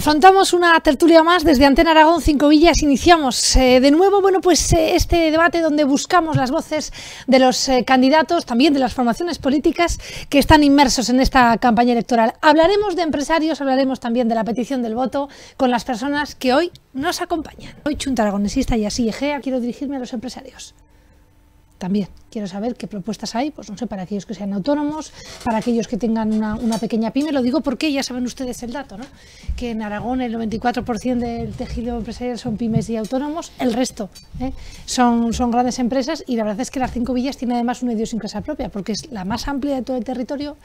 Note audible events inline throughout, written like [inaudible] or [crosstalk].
Afrontamos una tertulia más desde Antena Aragón, Cinco Villas. Iniciamos eh, de nuevo, bueno, pues eh, este debate donde buscamos las voces de los eh, candidatos, también de las formaciones políticas que están inmersos en esta campaña electoral. Hablaremos de empresarios, hablaremos también de la petición del voto con las personas que hoy nos acompañan. Hoy Chunta Aragonesista y así Egea, quiero dirigirme a los empresarios también quiero saber qué propuestas hay, pues no sé, para aquellos que sean autónomos, para aquellos que tengan una, pequeña pyme, lo digo porque ya saben ustedes el dato, ¿no? que en Aragón el 94% del tejido empresarial son pymes y autónomos, el resto ¿eh? son, son grandes empresas y la verdad es que las cinco villas tienen además sin casa propia, porque es la más amplia de todo el territorio,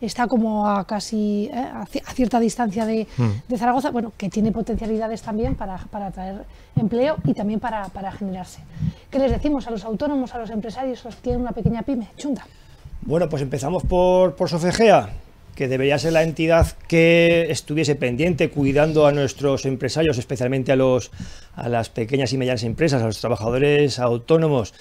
está como a casi ¿eh? a, cierta distancia de, hmm. de, Zaragoza, bueno, que tiene potencialidades también para, atraer empleo y también para, para generarse. ¿Qué les decimos a los autónomos, a los empresarios? empresarios una pequeña pyme? Chunda. Bueno, pues empezamos por, por Sofegea, que debería ser la entidad que estuviese pendiente, cuidando a nuestros empresarios, especialmente a, los, a las pequeñas y medianas empresas, a los trabajadores autónomos.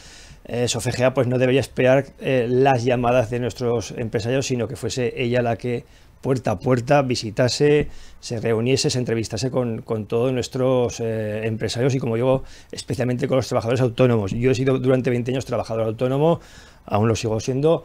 Eh, Sofegea pues no debería esperar eh, las llamadas de nuestros empresarios, sino que fuese ella la que puerta a puerta, visitase, se reuniese, se entrevistase con, todos nuestros eh, empresarios y, como digo, especialmente con los trabajadores autónomos. Yo he sido durante 20 años trabajador autónomo, aún lo sigo siendo.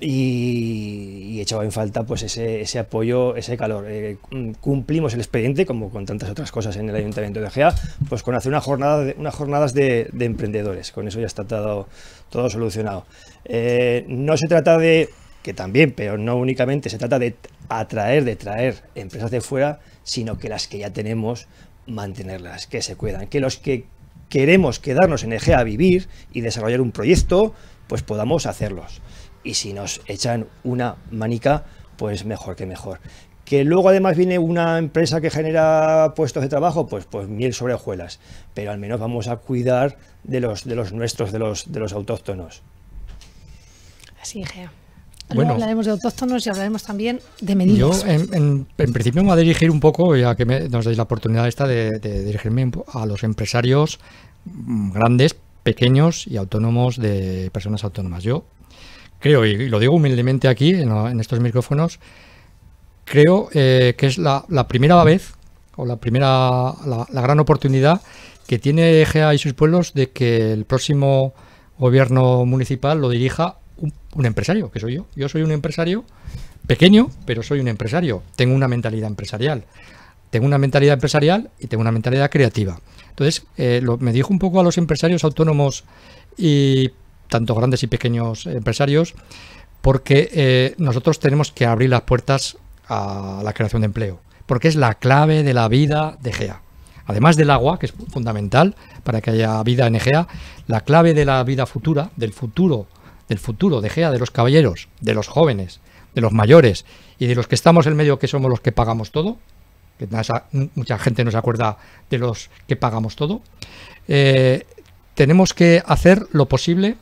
Y, y echaba en falta pues ese, apoyo, ese calor. Eh, cumplimos el expediente, como con tantas otras cosas en el Ayuntamiento de Gea, pues con hacer una jornada unas jornadas de, emprendedores. Con eso ya está todo, todo solucionado. Eh, no se trata de que también, pero no únicamente se trata de atraer, de traer empresas de fuera, sino que las que ya tenemos, mantenerlas, que se cuidan, que los que queremos quedarnos en Egea a vivir y desarrollar un proyecto, pues podamos hacerlos. Y si nos echan una manica, pues mejor que mejor. Que luego además viene una empresa que genera puestos de trabajo, pues, pues miel sobre hojuelas. Pero al menos vamos a cuidar de los, de los nuestros, de los, de los autóctonos. Así, Egea. Bueno, hablaremos de autóctonos y hablaremos también de medidas. Yo, en, principio, me voy a dirigir un poco, ya que nos dais la oportunidad esta de, dirigirme a los empresarios mm, grandes, pequeños y autónomos de personas autónomas. Yo creo, y, lo digo humildemente aquí en, estos micrófonos, creo eh, que es la, primera vez o la primera, la, la gran oportunidad que tiene Egea y sus pueblos de que el próximo gobierno municipal lo dirija un, empresario, que soy yo. Yo soy un empresario pequeño, pero soy un empresario. Tengo una mentalidad empresarial. Tengo una mentalidad empresarial y tengo una mentalidad creativa. Entonces, eh, me dijo un poco a los empresarios autónomos y tanto grandes y pequeños empresarios, porque eh, nosotros tenemos que abrir las puertas a la creación de empleo, porque es la clave de la vida de GEA. Además del agua, que es fundamental para que haya vida en Egea, la clave de la vida futura, del futuro del futuro, de EGEA, de los caballeros, de los jóvenes, de los mayores y de los que estamos en medio que somos los que pagamos todo, que mucha gente no se acuerda de los que pagamos todo, eh, tenemos que hacer lo posible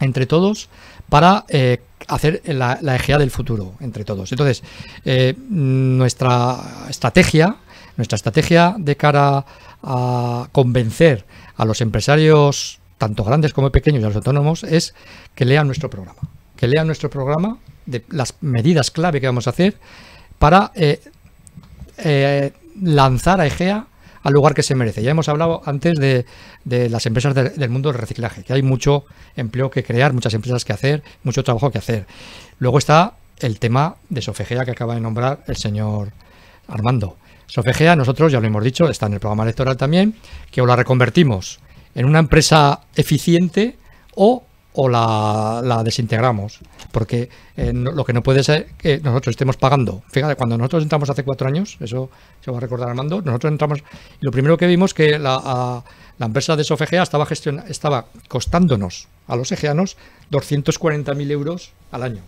entre todos para eh, hacer la, la, del futuro entre todos. Entonces, eh, nuestra estrategia, nuestra estrategia de cara a convencer a los empresarios tanto grandes como pequeños y los autónomos, es que lean nuestro programa. Que lean nuestro programa de las medidas clave que vamos a hacer para eh, eh, lanzar a EGEA al lugar que se merece. Ya hemos hablado antes de, las empresas del mundo del reciclaje, que hay mucho empleo que crear, muchas empresas que hacer, mucho trabajo que hacer. Luego está el tema de Sofegea que acaba de nombrar el señor Armando. Sofegea, nosotros ya lo hemos dicho, está en el programa electoral también, que o la reconvertimos en una empresa eficiente o, o la, desintegramos. Porque eh, lo que no puede ser que nosotros estemos pagando. Fíjate, cuando nosotros entramos hace cuatro años, eso se va a recordar Armando, nosotros entramos y lo primero que vimos que la, empresa de Sofegea estaba, estaba costándonos a los egeanos 240.000 euros al año.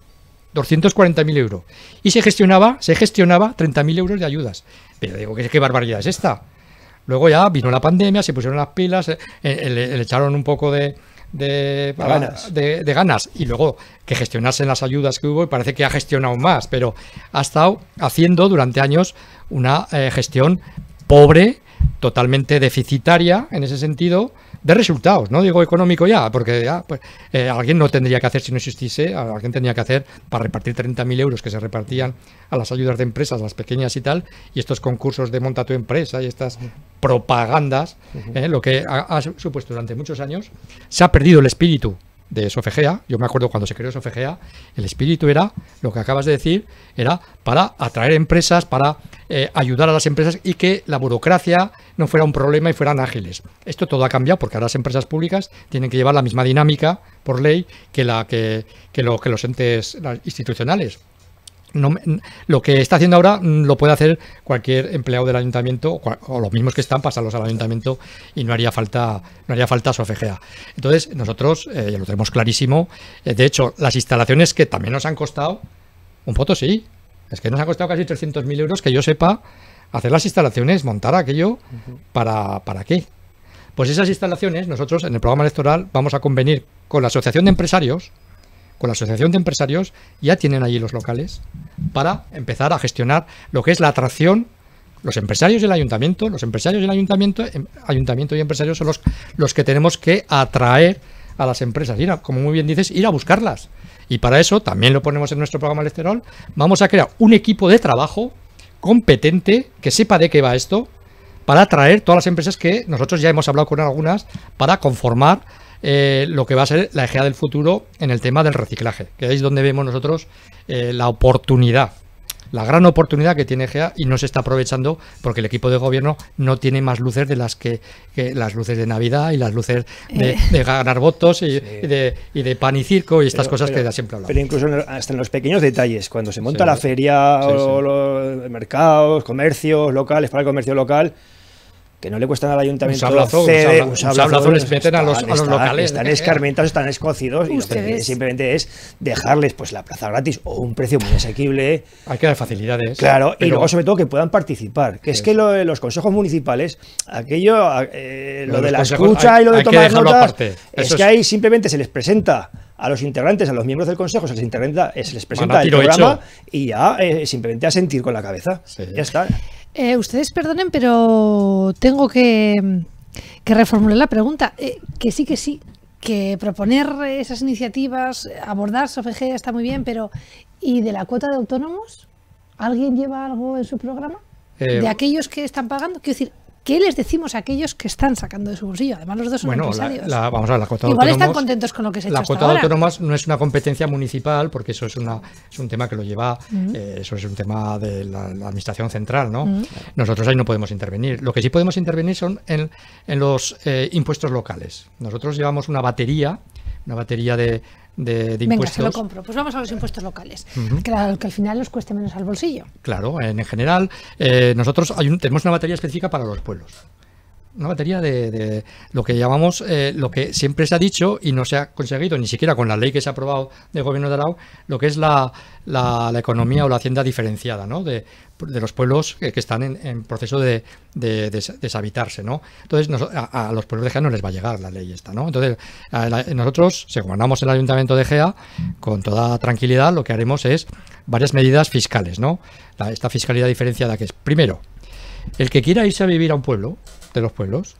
240.000 euros. Y se gestionaba, se gestionaba 30.000 euros de ayudas. Pero digo, qué barbaridad es esta? Luego ya vino la pandemia, se pusieron las pilas, eh, eh, eh, le, echaron un poco de, ganas. y luego que gestionasen las ayudas que hubo y parece que ha gestionado más, pero ha estado haciendo durante años una gestión pobre, totalmente deficitaria en ese sentido, de resultados, no digo económico ya, porque pues, eh, alguien no tendría que hacer si no existiese, alguien tendría que hacer para repartir 30.000 euros que se repartían a las ayudas de empresas, las pequeñas y tal, y estos concursos de monta tu empresa y estas propagandas, eh, lo que ha supuesto durante muchos años, se ha perdido el espíritu de Sofegea, yo me acuerdo cuando se creó Sofegea, el espíritu era, lo que acabas de decir, era para atraer empresas, para eh, ayudar a las empresas y que la burocracia no fuera un problema y fueran ágiles. Esto todo ha cambiado porque ahora las empresas públicas tienen que llevar la misma dinámica por ley que, la, que, que los entes institucionales. No, lo que está haciendo ahora mm, lo puede hacer cualquier empleado del ayuntamiento o los mismos que están pasarlos al ayuntamiento y no haría falta no haría falta su FGA. Entonces nosotros eh, ya lo tenemos clarísimo. Eh, de hecho las instalaciones que también nos han costado un foto sí es que nos ha costado casi 300.000 euros que yo sepa hacer las instalaciones montar aquello para para qué. Pues esas instalaciones nosotros en el programa electoral vamos a convenir con la asociación de empresarios con la Asociación de Empresarios, ya tienen allí los locales para empezar a gestionar lo que es la atracción. Los empresarios el ayuntamiento, los empresarios del ayuntamiento, em, ayuntamiento y empresarios son los, los que tenemos que atraer a las empresas, como muy bien dices, ir a buscarlas. Y para eso, también lo ponemos en nuestro programa electoral, vamos a crear un equipo de trabajo competente que sepa de qué va esto para atraer todas las empresas que nosotros ya hemos hablado con algunas para conformar eh, lo que va a ser la Egea del futuro en el tema del reciclaje, que es donde vemos nosotros eh, la oportunidad, la gran oportunidad que tiene Egea y no se está aprovechando porque el equipo de gobierno no tiene más luces de las que, las luces de Navidad y las luces de, eh. ganar votos y, de, pan y circo y estas cosas que da siempre hablamos. Pero incluso hasta en los pequeños detalles, cuando se monta la feria o los mercados, comercios locales, para el comercio local que no le cuestan al ayuntamiento un se les meten a los, locales. Están ¿eh? escarmentados, están escocidos y lo que simplemente es dejarles pues la plaza gratis o un precio muy asequible. Hay que dar facilidades. Claro, y luego sobre todo que puedan participar. Que es, que los consejos municipales, aquello, eh, lo, de la escucha y lo de tomar notas, es, que ahí simplemente se les presenta a los integrantes, a los miembros del consejo, se les, presenta el programa y ya eh, simplemente a sentir con la cabeza. Ya está. Eh, ustedes perdonen, pero tengo que, reformular la pregunta. Eh, que sí, que sí, que proponer esas iniciativas, abordar SOFG e está muy bien, pero ¿y de la cuota de autónomos? ¿Alguien lleva algo en su programa? Eh, ¿De aquellos que están pagando? Quiero decir, ¿Qué les decimos a aquellos que están sacando de su bolsillo? Además, los dos son bueno, empresarios. vamos a ver, la cuota de Igual están contentos con lo que se ha La cuota de no es una competencia municipal, porque eso es, una, es un tema que lo lleva, eh, eso es un tema de la, administración central, ¿no? Nosotros ahí no podemos intervenir. Lo que sí podemos intervenir son en, los eh, impuestos locales. Nosotros llevamos una batería, una batería de, de, Venga, impuestos. Venga, se lo compro. Pues vamos a los impuestos locales, que, al, final nos cueste menos al bolsillo. Claro, en, general, eh, nosotros tenemos una batería específica para los pueblos una batería de, lo que llamamos, eh, lo que siempre se ha dicho y no se ha conseguido, ni siquiera con la ley que se ha aprobado del gobierno de Arau, lo que es la, la, economía o la hacienda diferenciada, De, los pueblos que, están en, proceso de, deshabitarse, ¿no? Entonces, a, los pueblos de Gea no les va a llegar la ley esta, ¿no? Entonces, nosotros, si gobernamos el ayuntamiento de Gea, con toda tranquilidad, lo que haremos es varias medidas fiscales, ¿no? esta fiscalidad diferenciada que es, primero, el que quiera irse a vivir a un pueblo, de los pueblos.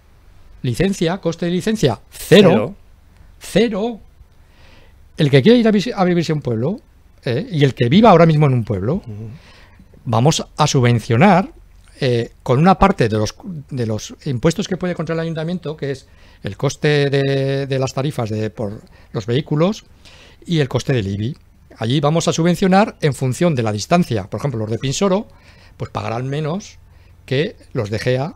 Licencia, coste de licencia, cero. Cero. El que quiera ir a, vivirse a un pueblo ¿eh? y el que viva ahora mismo en un pueblo, vamos a subvencionar eh, con una parte de los, impuestos que puede contra el ayuntamiento, que es el coste de, las tarifas de, por los vehículos y el coste del IBI. Allí vamos a subvencionar en función de la distancia. Por ejemplo, los de Pinsoro, pues pagarán menos que los de GEA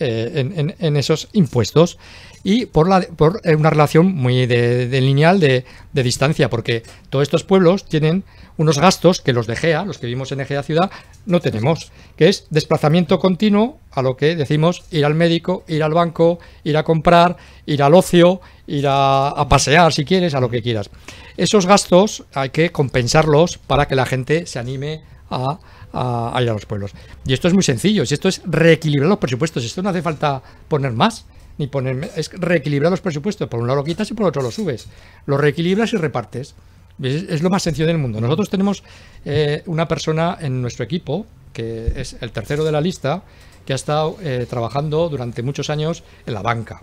eh, en, esos impuestos y por, la, por eh, una relación muy de, lineal de, distancia, porque todos estos pueblos tienen unos gastos que los de Gea, los que vivimos en Egea Ciudad, no tenemos, que es desplazamiento continuo a lo que decimos ir al médico, ir al banco, ir a comprar, ir al ocio, ir a pasear si quieres, a lo que quieras. Esos gastos hay que compensarlos para que la gente se anime a a, los pueblos. Y esto es muy sencillo, si esto es reequilibrar los presupuestos, esto no hace falta poner más, ni poner, es reequilibrar los presupuestos, por un lado lo quitas y por otro lo subes, lo reequilibras y repartes. Es, lo más sencillo del mundo. Nosotros tenemos eh, una persona en nuestro equipo, que es el tercero de la lista, que ha estado eh, trabajando durante muchos años en la banca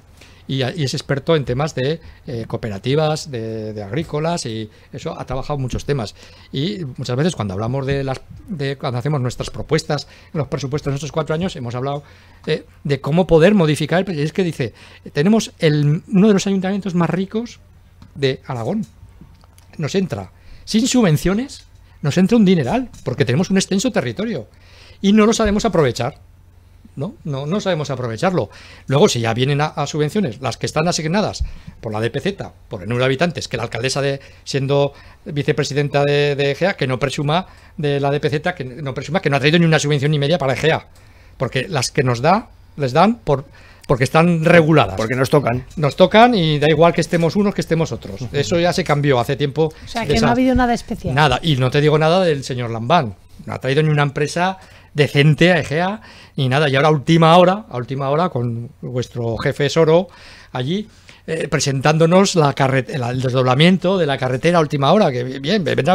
y, es experto en temas de eh, cooperativas, de, agrícolas y eso ha trabajado muchos temas. Y muchas veces cuando hablamos de las, cuando hacemos nuestras propuestas, en los presupuestos en estos cuatro años, hemos hablado eh, de, cómo poder modificar. Pues, y es que dice, tenemos uno de los ayuntamientos más ricos de Aragón. Nos entra sin subvenciones, nos entra un dineral, porque tenemos un extenso territorio y no lo sabemos aprovechar. ¿no? No, sabemos aprovecharlo. Luego, si ya vienen a, subvenciones, las que están asignadas por la DPZ, por el número de habitantes, que la alcaldesa de, siendo vicepresidenta de, EGEA, e que no presuma de la DPZ, que no presuma que no ha traído ni una subvención ni media para EGEA. Porque las que nos da, les dan por porque están reguladas. Porque nos tocan. Nos tocan y da igual que estemos unos que estemos otros. Eso ya se cambió hace tiempo. O sea, que no ha habido nada especial. Nada, y no te digo nada del señor Lambán. No ha traído ni una empresa decente a Egea. Y nada, y ahora a última hora, a última hora, con vuestro jefe Soro allí, eh, presentándonos la el desdoblamiento de la carretera última hora, que bien, bien.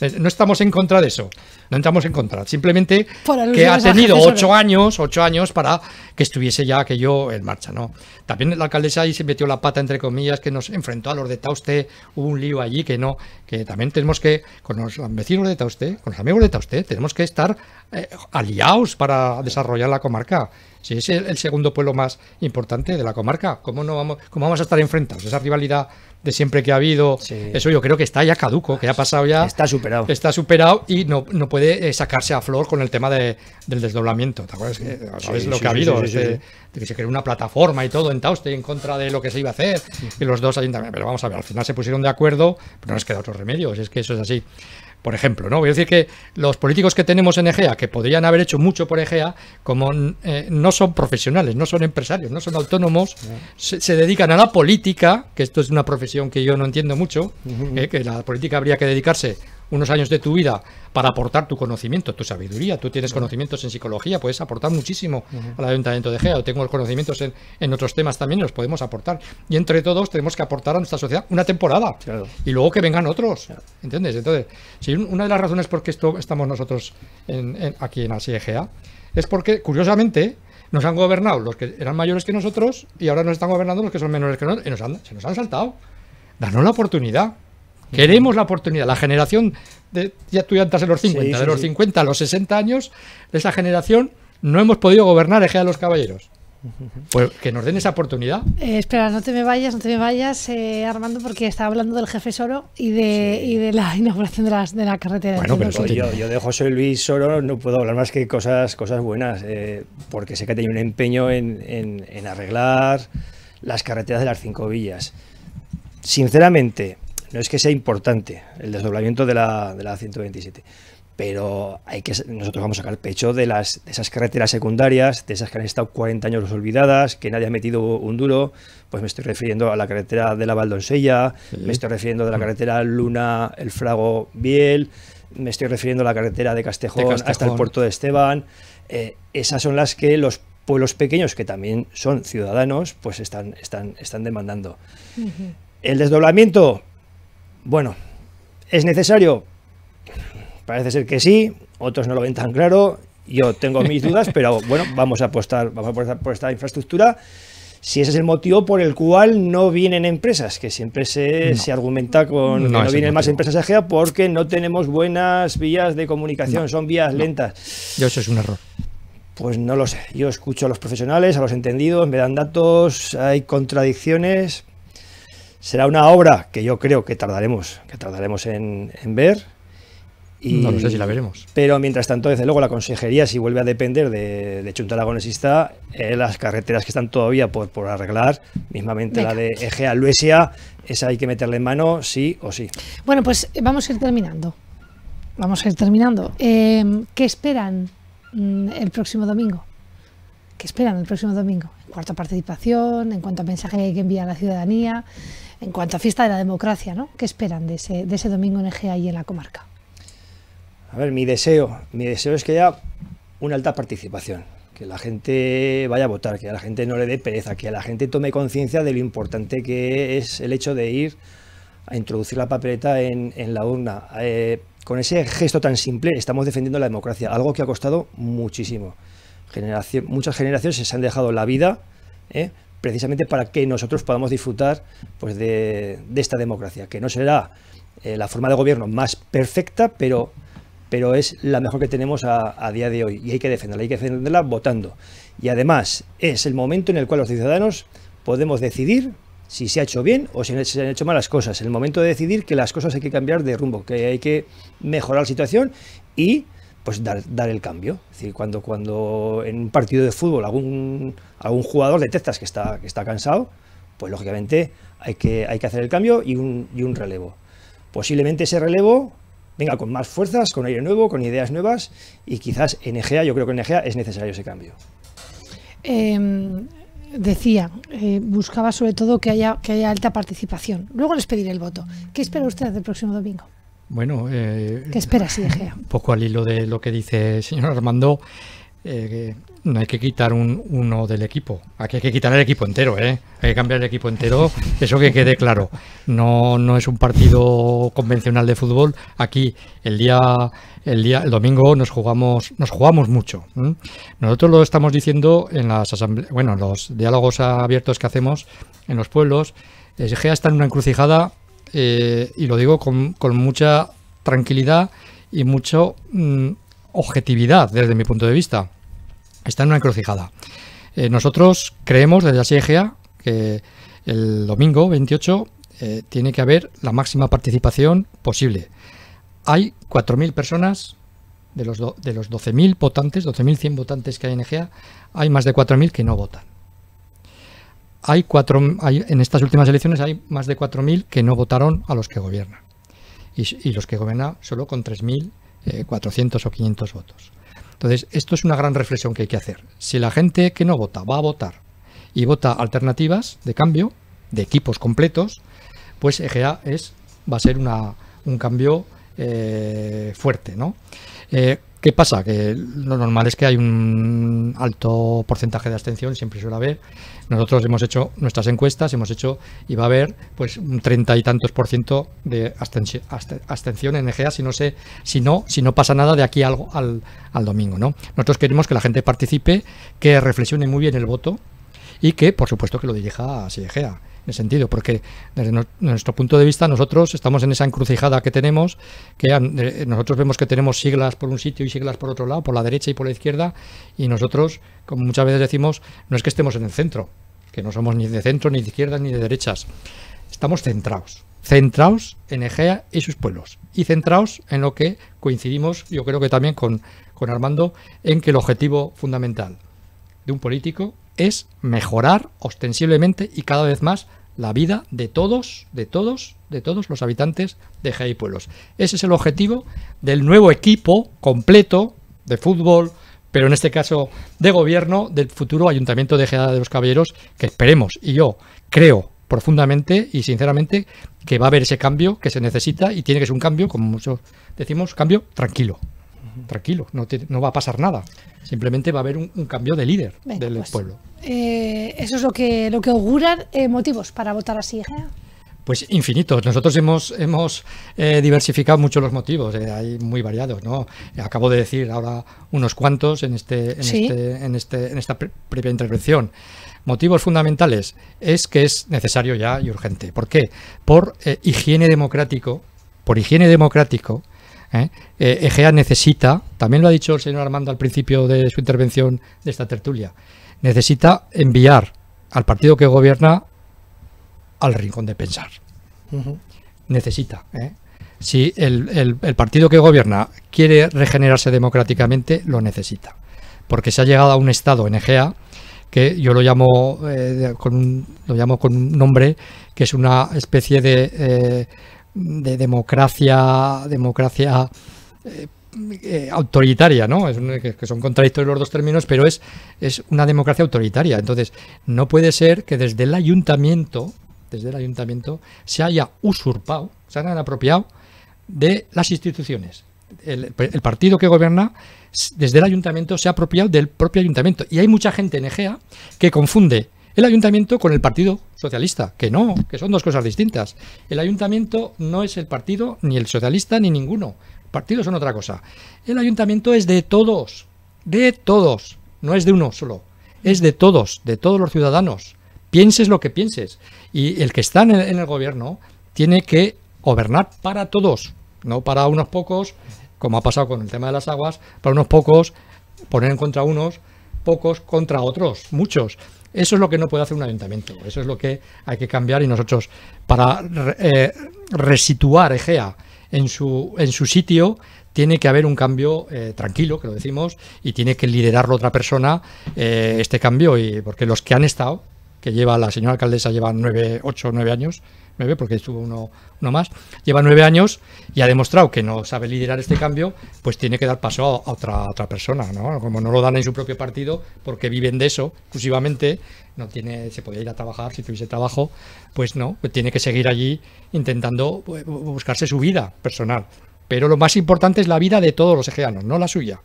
Eh, no estamos en contra de eso no entramos en contra, simplemente que ha tenido ocho años, ocho años para que estuviese ya aquello en marcha, ¿no? También la alcaldesa ahí se metió la pata, entre comillas, que nos enfrentó a los de Tauste, hubo un lío allí que no, que también tenemos que, con los vecinos de Tauste, con los amigos de Tauste, tenemos que estar eh, aliados para desarrollar la comarca. Si es el, segundo pueblo más importante de la comarca, ¿cómo, no vamos, cómo vamos a estar enfrentados? Esa rivalidad de siempre que ha habido. Eso yo creo que está ya caduco, que ya ha pasado ya. Está superado. Está superado y no, no puede eh, sacarse a flor con el tema de, del desdoblamiento. ¿Te acuerdas? Que, ¿Sabes lo que ha habido? Este, de que se creó una plataforma y todo en Tauste en contra de lo que se iba a hacer. Y los dos ayuntamientos. Pero vamos a ver, al final se pusieron de acuerdo, pero no nos queda otro remedio, es que eso es así por ejemplo, ¿no? Voy a decir que los políticos que tenemos en Egea, que podrían haber hecho mucho por Egea, como eh, no son profesionales, no son empresarios, no son autónomos, se, dedican a la política, que esto es una profesión que yo no entiendo mucho, eh, que la política habría que dedicarse unos años de tu vida para aportar tu conocimiento, tu sabiduría. Tú tienes conocimientos en psicología, puedes aportar muchísimo al Ayuntamiento de Gea. tengo conocimientos en, otros temas también, los podemos aportar. Y entre todos tenemos que aportar a nuestra sociedad una temporada. Y luego que vengan otros. ¿Entiendes? Entonces, si una de las razones por qué esto, estamos nosotros en, en, aquí en es porque, curiosamente, nos han gobernado los que eran mayores que nosotros y ahora nos están gobernando los que son menores que nosotros y se nos han saltado. Danos la oportunidad. Queremos la oportunidad. La generación, de, ya tú ya en los 50, de los 50 a los 60 años, de esa generación no hemos podido gobernar Ejea de los Caballeros. Pues que nos den esa oportunidad. Eh, espera, no te me vayas, no te me vayas, eh, Armando, porque estaba hablando del jefe Soro y de, y de la [laughs] inauguración de, las, de la carretera. Bueno, pero yo, yo, de José Luis Soro no puedo hablar más que cosas, cosas buenas, eh, porque sé que tenido un empeño en, en arreglar las carreteras de las cinco villas. Sinceramente, no es que sea importante el desdoblamiento de la, de 127, pero hay que, nosotros vamos a sacar pecho de, las, esas carreteras secundarias, de esas que han estado 40 años olvidadas, que nadie ha metido un duro. Pues me estoy refiriendo a la carretera de la Valdonsella, me estoy refiriendo a la mm. carretera Luna, El Frago, Biel, me estoy refiriendo a la carretera de Castejón, hasta el puerto de Esteban. Eh, esas son las que los pueblos pequeños, que también son ciudadanos, pues están, están, están demandando. El desdoblamiento, bueno, ¿es necesario? Parece ser que sí, otros no lo ven tan claro, yo tengo mis [laughs] dudas, pero bueno, vamos a apostar, vamos a por esta infraestructura. Si ese es el motivo por el cual no vienen empresas, que siempre se, argumenta con no que no vienen más empresas a porque no tenemos buenas vías de comunicación, son vías lentas. Yo eso es un error. Pues no lo sé. Yo escucho a los profesionales, a los entendidos, me dan datos, hay contradicciones será una obra que yo creo que tardaremos, que tardaremos en, ver. no sé si la veremos. Pero mientras tanto, desde luego, la consejería, si vuelve a depender de, de Chuntalagonesista, eh, las carreteras que están todavía por, arreglar, mismamente la de Egea Luesia, esa hay que meterle en mano, sí o sí. Bueno, pues eh, vamos a ir terminando. Vamos a ir terminando. Em, ¿Qué esperan mm, el próximo domingo? ¿Qué esperan el próximo domingo? En cuanto a participación, en cuanto a mensaje que hay que enviar a la ciudadanía en cuanto a fiesta de la democracia, ¿no? ¿Qué esperan de ese, domingo en eje y en la comarca? A ver, mi deseo, mi deseo es que haya una alta participación, que la gente vaya a votar, que a la gente no le dé pereza, que la gente tome conciencia de lo importante que es el hecho de ir a introducir la papeleta en, la urna. Eh, con ese gesto tan simple estamos defendiendo la democracia, algo que ha costado muchísimo. muchas generaciones se han dejado la vida ¿eh? precisamente para que nosotros podamos disfrutar pues, de, esta democracia, que no será eh, la forma de gobierno más perfecta, pero, pero es la mejor que tenemos a, día de hoy y hay que defenderla, hay que defenderla votando. Y además es el momento en el cual los ciudadanos podemos decidir si se ha hecho bien o si se han hecho malas cosas. El momento de decidir que las cosas hay que cambiar de rumbo, que hay que mejorar la situación y pues dar, dar el cambio. Es decir, cuando, cuando en un partido de fútbol algún, algún jugador detectas que está, que está cansado, pues lógicamente hay que, hay que hacer el cambio y un, y un relevo. Posiblemente ese relevo venga con más fuerzas, con aire nuevo, con ideas nuevas y quizás en Egea, yo creo que en Egea es necesario ese cambio. Em, decía, eh, buscaba sobre todo que haya, que haya alta participación. Luego les pediré el voto. ¿Qué espera usted del próximo domingo? Bueno, eh, Un poco al hilo de lo que dice el señor Armando, eh, no hay que quitar un, uno del equipo. Aquí hay que quitar el equipo entero, ¿eh? Hay que cambiar el equipo entero, [laughs] eso que quede claro. No, no es un partido convencional de fútbol. Aquí el día, el día, el domingo nos jugamos, nos jugamos mucho. Nosotros lo estamos diciendo en las bueno, los diálogos abiertos que hacemos en los pueblos. Egea está en una encrucijada eh, y lo digo con, mucha tranquilidad y mucha mm, objetividad desde mi punto de vista. Está en una encrucijada. Eh, nosotros creemos desde la CIEGEA que el domingo 28 eh, tiene que haber la máxima participación posible. Hay 4.000 personas de los, de los 12.000 votantes, 12.100 votantes que hay en EGEA, hay más de 4.000 que no votan hay cuatro, en estas últimas elecciones hay más de 4.000 que no votaron a los que gobiernan. Y, los que gobiernan solo con 3.400 eh, o 500 votos. Entonces, esto es una gran reflexión que hay que hacer. Si la gente que no vota va a votar y vota alternativas de cambio, de equipos completos, pues EGA es, va a ser una, un cambio eh, fuerte. ¿no? Eh, ¿Qué pasa? Que lo normal es que hay un alto porcentaje de abstención, siempre suele haber. Nosotros hemos hecho nuestras encuestas, hemos hecho y va a haber pues un treinta y tantos por ciento de abstención en Egea si no sé si no, si no pasa nada de aquí al, al, domingo, ¿no? Nosotros queremos que la gente participe, que reflexione muy bien el voto y que, por supuesto, que lo dirija a Egea en sentido, porque desde nuestro punto de vista nosotros estamos en esa encrucijada que tenemos, que eh, nosotros vemos que tenemos siglas por un sitio y siglas por otro lado, por la derecha y por la izquierda, y nosotros, como muchas veces decimos, no es que estemos en el centro, que no somos ni de centro, ni de izquierdas, ni de derechas, estamos centrados. centrados en Egea y sus pueblos. Y centrados en lo que coincidimos, yo creo que también con, con Armando, en que el objetivo fundamental de un político es mejorar ostensiblemente y cada vez más la vida de todos, de todos, de todos los habitantes de y Pueblos. Ese es el objetivo del nuevo equipo completo de fútbol, pero en este caso de gobierno del futuro Ayuntamiento de Gea de los Caballeros, que esperemos, y yo creo profundamente y sinceramente que va a haber ese cambio que se necesita y tiene que ser un cambio, como muchos decimos, cambio tranquilo, tranquilo, no, va a pasar nada. Simplemente va a haber un, cambio de líder del pues, pueblo. Eh, eso es lo que, lo que auguran eh, motivos para votar así. Pues infinitos. Nosotros hemos, hemos eh, diversificado mucho los motivos, hay muy variados, ¿no? Acabo de decir ahora unos cuantos en este, en, este, este, en, esta previa intervención. Motivos fundamentales es que es necesario ya y urgente. ¿Por qué? Por higiene democrático, por higiene democrático, ¿eh? Eh, Egea necesita, también lo ha dicho el señor Armando al principio de su intervención de esta tertulia, necesita enviar al partido que gobierna al rincón de pensar. Necesita. ¿eh? Si el, partido que gobierna quiere regenerarse democráticamente, lo necesita. Porque se ha llegado a un estado en Egea que yo lo llamo, lo llamo con un nombre que es una especie de de democracia, democracia eh, eh, autoritaria, ¿no? Es que, son contradictorios los dos términos, pero es, es una democracia autoritaria. Entonces, no puede ser que desde el ayuntamiento, desde el ayuntamiento, se haya usurpado, se han apropiado de las instituciones. El, el, partido que gobierna desde el ayuntamiento se ha apropiado del propio ayuntamiento. Y hay mucha gente en Egea que confunde el ayuntamiento con el Partido Socialista, que no, que son dos cosas distintas. El ayuntamiento no es el partido, ni el socialista, ni ninguno. Partidos son otra cosa. El ayuntamiento es de todos, de todos, no es de uno solo, es de todos, de todos los ciudadanos. Pienses lo que pienses. Y el que está en el, gobierno tiene que gobernar para todos, no para unos pocos, como ha pasado con el tema de las aguas, para unos pocos, poner en contra unos, pocos contra otros, muchos. Eso es lo que no puede hacer un ayuntamiento. Eso es lo que hay que cambiar y nosotros, para eh, resituar Egea en su, en su sitio, tiene que haber un cambio eh, tranquilo, que lo decimos, y tiene que liderarlo otra persona eh, este cambio, y porque los que han estado que lleva la señora alcaldesa, lleva nueve, ocho, nueve años, nueve porque estuvo uno, más, lleva nueve años y ha demostrado que no sabe liderar este cambio, pues tiene que dar paso a otra, otra persona, ¿no? Como no lo dan en su propio partido, porque viven de eso exclusivamente, no tiene, se podía ir a trabajar si tuviese trabajo, pues no, pues tiene que seguir allí intentando pues, buscarse su vida personal. Pero lo más importante es la vida de todos los ejeanos, no la suya.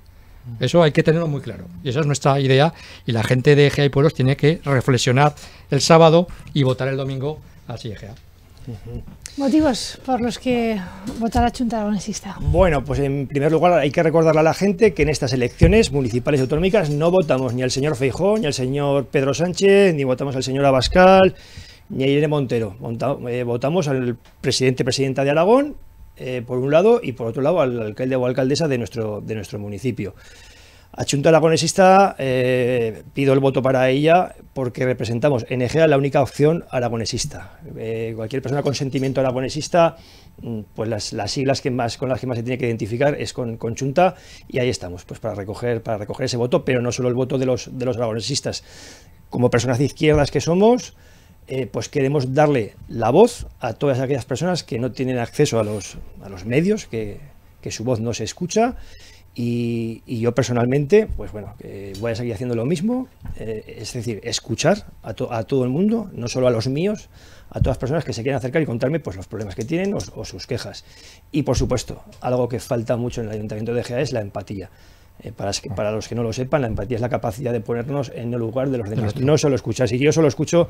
Eso hay que tenerlo muy claro. Y esa es nuestra idea. Y la gente de EGEA y Pueblos tiene que reflexionar el sábado y votar el domingo así EGEA. Motivos por los que votar a Junta Aragonesista. Bueno, pues en primer lugar hay que recordarle a la gente que en estas elecciones municipales y autonómicas no votamos ni al señor Feijón, ni al señor Pedro Sánchez, ni votamos al señor Abascal, ni a Irene Montero. Eh, votamos al presidente presidenta de Aragón eh, por un lado, y por otro lado al alcalde o alcaldesa de nuestro, de nuestro municipio. A Chunta Aragonesista eh, pido el voto para ella porque representamos en Egea la única opción aragonesista. Eh, cualquier persona con sentimiento aragonesista, mm, pues las, siglas que más, con las que más se tiene que identificar es con, con, Chunta y ahí estamos, pues para recoger, para recoger ese voto, pero no solo el voto de los, de los aragonesistas. Como personas de izquierdas que somos, eh, pues queremos darle la voz a todas aquellas personas que no tienen acceso a los, medios, que, su voz no se escucha. Y, yo personalmente, pues bueno, voy a seguir haciendo lo mismo, eh, es decir, escuchar a, todo el mundo, no solo a los míos, a todas las personas que se quieran acercar y contarme pues, los problemas que tienen o, sus quejas. Y por supuesto, algo que falta mucho en el Ayuntamiento de Gea es la empatía. Eh, para, los que no lo sepan, la empatía es la capacidad de ponernos en el lugar de los demás. No solo escuchar. Si yo solo escucho,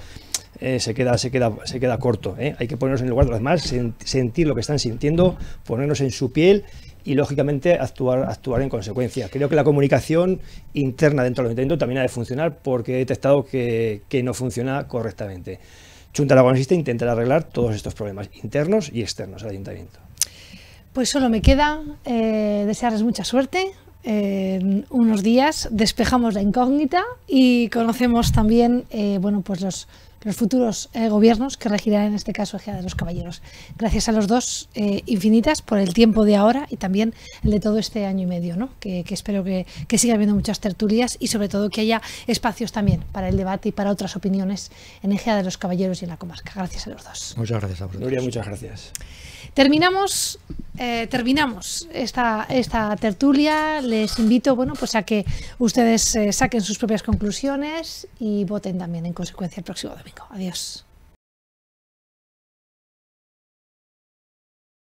eh, se, queda, se, queda, se queda corto. ¿eh? Hay que ponernos en el lugar de los demás, sentir lo que están sintiendo, ponernos en su piel y, lógicamente, actuar, actuar en consecuencia. Creo que la comunicación interna dentro del ayuntamiento también ha de funcionar porque he detectado que, no funciona correctamente. la Aragonesista intentará arreglar todos estos problemas internos y externos al ayuntamiento. Pues solo me queda desearles mucha suerte eh, unos días despejamos la incógnita y conocemos también eh, bueno, pues los, los futuros eh, gobiernos que regirán en este caso Ejea de los Caballeros. Gracias a los dos eh, infinitas por el tiempo de ahora y también el de todo este año y medio, ¿no? que, espero que, que, siga habiendo muchas tertulias y sobre todo que haya espacios también para el debate y para otras opiniones en Ejea de los Caballeros y en la comarca. Gracias a los dos. Muchas gracias a vosotros. muchas gracias. Terminamos eh, terminamos esta, esta, tertulia. Les invito bueno, pues a que ustedes eh, saquen sus propias conclusiones y voten también en consecuencia el próximo domingo. Adiós.